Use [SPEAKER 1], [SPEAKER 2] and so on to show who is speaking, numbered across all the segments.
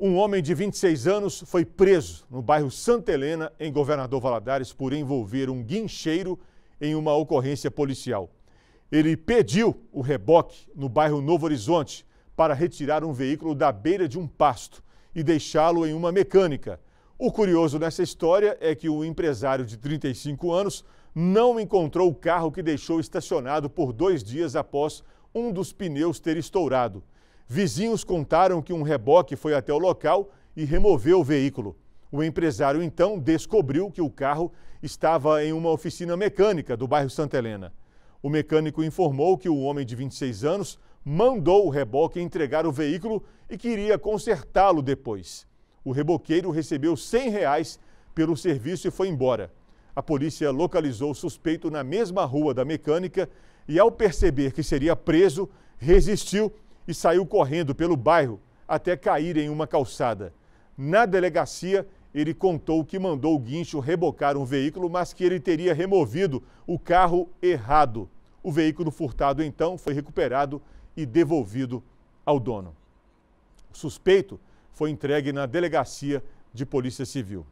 [SPEAKER 1] Um homem de 26 anos foi preso no bairro Santa Helena, em Governador Valadares, por envolver um guincheiro em uma ocorrência policial. Ele pediu o reboque no bairro Novo Horizonte para retirar um veículo da beira de um pasto e deixá-lo em uma mecânica. O curioso nessa história é que o empresário de 35 anos não encontrou o carro que deixou estacionado por dois dias após um dos pneus ter estourado. Vizinhos contaram que um reboque foi até o local e removeu o veículo. O empresário então descobriu que o carro estava em uma oficina mecânica do bairro Santa Helena. O mecânico informou que o homem de 26 anos mandou o reboque entregar o veículo e queria consertá-lo depois. O reboqueiro recebeu R$ 100 pelo serviço e foi embora. A polícia localizou o suspeito na mesma rua da mecânica e, ao perceber que seria preso, resistiu e saiu correndo pelo bairro até cair em uma calçada. Na delegacia, ele contou que mandou o guincho rebocar um veículo, mas que ele teria removido o carro errado. O veículo furtado, então, foi recuperado e devolvido ao dono. O suspeito foi entregue na delegacia de Polícia Civil.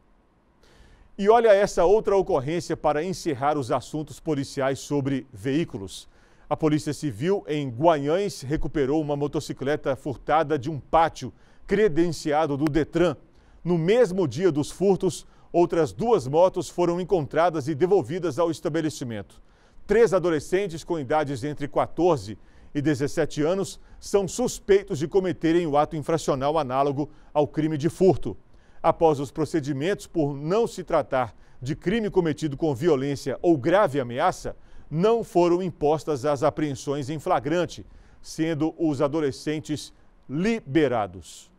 [SPEAKER 1] E olha essa outra ocorrência para encerrar os assuntos policiais sobre veículos. A Polícia Civil em Guanhães recuperou uma motocicleta furtada de um pátio credenciado do Detran. No mesmo dia dos furtos, outras duas motos foram encontradas e devolvidas ao estabelecimento. Três adolescentes com idades entre 14 e 17 anos são suspeitos de cometerem o ato infracional análogo ao crime de furto. Após os procedimentos por não se tratar de crime cometido com violência ou grave ameaça, não foram impostas as apreensões em flagrante, sendo os adolescentes liberados.